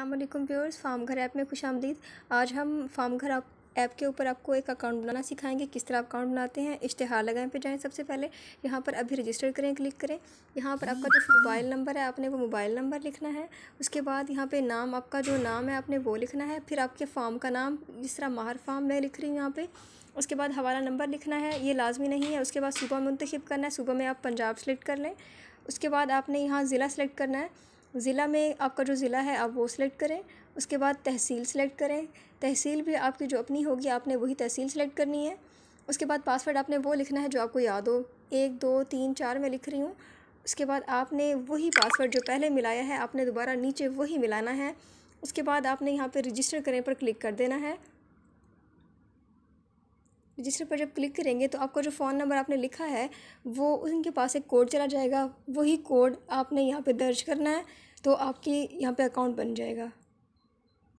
अल्लाम viewers farm घर app में खुश आमदीद आज हम फार्म घर आप ऐप के ऊपर आपको एक अकाउंट बनाना सिखाएंगे किस तरह अकाउंट बनाते हैं इश्तहार लगाएं पे जाएं सबसे पहले यहाँ पर अभी रजिस्टर करें क्लिक करें यहाँ पर आपका जो मोबाइल नंबर है आपने वो मोबाइल नंबर लिखना है उसके बाद यहाँ पे नाम आपका जो नाम है आपने वो लिखना है फिर आपके फॉर्म का नाम जिस तरह माहर फार्म मैं लिख रही हूँ यहाँ पर उसके बाद हवाला नंबर लिखना है ये लाजमी नहीं है उसके बाद सुबह मंतखब करना है सुबह में आप पंजाब सेलेक्ट कर लें उसके बाद आपने यहाँ ज़िला सेलेक्ट करना है ज़िला में आपका जो ज़िला है आप वो सिलेक्ट करें उसके बाद तहसील सेलेक्ट करें तहसील भी आपकी जो अपनी होगी आपने वही तहसील सेलेक्ट करनी है उसके बाद पासवर्ड आपने वो लिखना है जो आपको याद हो एक दो तीन चार मैं लिख रही हूँ उसके बाद आपने वही पासवर्ड जो पहले मिलाया है आपने दोबारा नीचे वही मिलाना है उसके बाद आपने यहाँ पर रजिस्टर करें पर क्लिक कर देना है रजिस्टर पर जब क्लिक करेंगे तो आपका जो फ़ोन नंबर आपने लिखा है वो उनके पास एक कोड चला जाएगा वही कोड आपने यहाँ पे दर्ज करना है तो आपकी यहाँ पे अकाउंट बन जाएगा